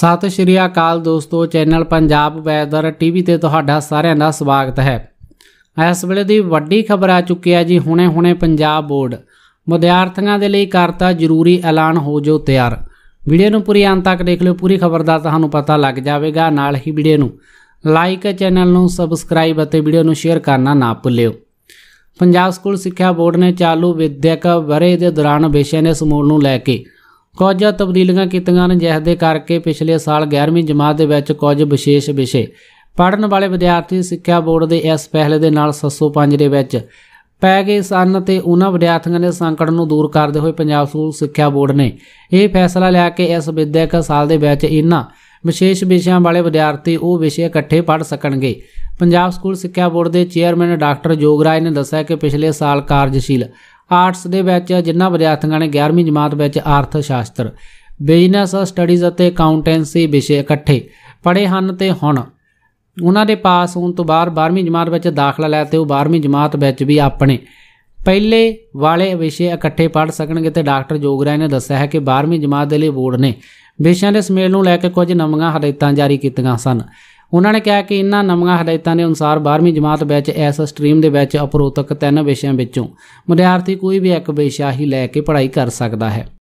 ਸਤਿ ਸ਼੍ਰੀ ਅਕਾਲ ਦੋਸਤੋ channel Punjab weather TV ਤੇ ਤੁਹਾਡਾ ਸਾਰਿਆਂ ਦਾ ਸਵਾਗਤ ਹੈ ਇਸ ਵੇਲੇ ਦੀ ਵੱਡੀ ਖਬਰ ਆ ਚੁੱਕੀ ਹੈ ਜੀ ਹੁਣੇ-ਹੁਣੇ ਪੰਜਾਬ ਬੋਰਡ ਵਿਦਿਆਰਥੀਆਂ ਦੇ ਲਈ ਕਰਤਾ ਜ਼ਰੂਰੀ ਐਲਾਨ ਹੋ ਜੋ ਤਿਆਰ ਵੀਡੀਓ ਨੂੰ ਪੂਰੀ ਅੰਤ ਤੱਕ ਦੇਖ ਲਿਓ ਪੂਰੀ ਖਬਰ ਦਾ ਤੁਹਾਨੂੰ ਪਤਾ ਲੱਗ ਜਾਵੇਗਾ ਨਾਲ ਹੀ ਵੀਡੀਓ ਨੂੰ ਲਾਈਕ ਚੈਨਲ ਨੂੰ ਸਬਸਕ੍ਰਾਈਬ ਅਤੇ ਵੀਡੀਓ ਨੂੰ ਸ਼ੇਅਰ ਕਰਨਾ ਨਾ ਭੁੱਲਿਓ ਪੰਜਾਬ ਸਕੂਲ ਸਿੱਖਿਆ ਬੋਰਡ ਨੇ ਚਾਲੂ ਵਿਦਿਅਕ ਵਰੇ ਦੇ ਦੌਰਾਨ ਵਿਸ਼ੇ ਦੇ ਸਮੂਹ ਨੂੰ ਲੈ ਕੇ ਕੁਝ ਤਬਦੀਲੀਆਂ ਕੀਤੀਆਂ ਨੇ ਜਿਸ ਦੇ ਕਰਕੇ ਪਿਛਲੇ ਸਾਲ 11ਵੀਂ ਜਮਾਤ ਦੇ ਵਿੱਚ ਕੁਝ ਵਿਸ਼ੇਸ਼ ਵਿਸ਼ੇ ਪੜਨ ਵਾਲੇ ਵਿਦਿਆਰਥੀ ਸਿੱਖਿਆ ਬੋਰਡ ਦੇ ਇਸ ਪਹਿਲੇ ਦੇ ਨਾਲ 705 ਦੇ ਵਿੱਚ ਪੈ ਗਏ ਸਨ ਤੇ ਉਹਨਾਂ ਵਿਦਿਆਰਥੀਆਂ ਦੇ ਸੰਕਟ ਨੂੰ ਦੂਰ ਕਰਦੇ ਹੋਏ ਪੰਜਾਬ ਸਕੂਲ ਸਿੱਖਿਆ ਬੋਰਡ ਨੇ ਇਹ ਫੈਸਲਾ ਲਿਆ ਕਿ ਇਸ ਵਿਦਿਅਕ ਸਾਲ ਦੇ ਵਿੱਚ ਇਹਨਾਂ ਵਿਸ਼ੇਸ਼ ਵਿਸ਼ਿਆਂ ਵਾਲੇ ਵਿਦਿਆਰਥੀ ਉਹ ਵਿਸ਼ੇ ਇਕੱਠੇ ਪੜ੍ਹ ਸਕਣਗੇ ਪੰਜਾਬ ਸਕੂਲ ਸਿੱਖਿਆ ਬੋਰਡ ਦੇ ਚੇਅਰਮੈਨ ਡਾਕਟਰ ਜੋਗਰਾਜ ਨੇ ਦੱਸਿਆ ਕਿ ਪਿਛਲੇ ਸਾਲ ਕਾਰਜਸ਼ੀਲ ਆਰਟਸ ਦੇ ਵਿੱਚ ਜਿੰਨਾ ਵਿਦਿਆਰਥੀਆਂ ਨੇ 11ਵੀਂ ਜਮਾਤ ਵਿੱਚ ਆਰਥ ਸ਼ਾਸਤਰ ਬਿਜ਼ਨਸ ਸਟੱਡੀਜ਼ ਅਤੇ ਅਕਾਊਂਟੈਂਸੀ ਵਿਸ਼ੇ ਇਕੱਠੇ ਪੜ੍ਹੇ ਹਨ ਤੇ ਹੁਣ ਉਹਨਾਂ ਦੇ ਪਾਸ ਹੋਣ ਤੋਂ ਬਾਅਦ 12ਵੀਂ ਜਮਾਤ ਵਿੱਚ ਦਾਖਲਾ ਲੈ ਤੇ ਉਹ 12ਵੀਂ ਜਮਾਤ ਵਿੱਚ ਵੀ ਆਪਣੇ ਪਹਿਲੇ ਵਾਲੇ ਵਿਸ਼ੇ ਇਕੱਠੇ ਪੜ੍ਹ ਸਕਣਗੇ ਤੇ ਡਾਕਟਰ ਜੋਗਰਾਏ ਨੇ ਦੱਸਿਆ ਹੈ ਕਿ 12ਵੀਂ ਜਮਾਤ ਦੇ ਲਈ ਬੋਰਡ ਨੇ ਵਿਸ਼ਿਆਂ ਦੇ ਸਮੇਲ ਨੂੰ ਲੈ ਕੇ ਕੁਝ ਨਵੀਆਂ ਹਦਾਇਤਾਂ ਜਾਰੀ ਕੀਤੀਆਂ ਸਨ ਉਹਨਾਂ ਨੇ ਕਿਹਾ ਕਿ ਇਹਨਾਂ ਨਵੀਆਂ ਹਦਾਇਤਾਂ ਦੇ ਅਨੁਸਾਰ 12ਵੀਂ ਜਮਾਤ ਵਿੱਚ ਇਸ ਸਟ੍ਰੀਮ ਦੇ ਵਿੱਚ ਅਪਰੋਤਕ ਤਿੰਨ ਵਿਸ਼ਿਆਂ ਵਿੱਚੋਂ ਵਿਦਿਆਰਥੀ ਕੋਈ ਵੀ ਇੱਕ ਵਿਸ਼ਾ ਹੀ ਲੈ ਕੇ ਪੜ੍ਹਾਈ ਕਰ ਸਕਦਾ ਹੈ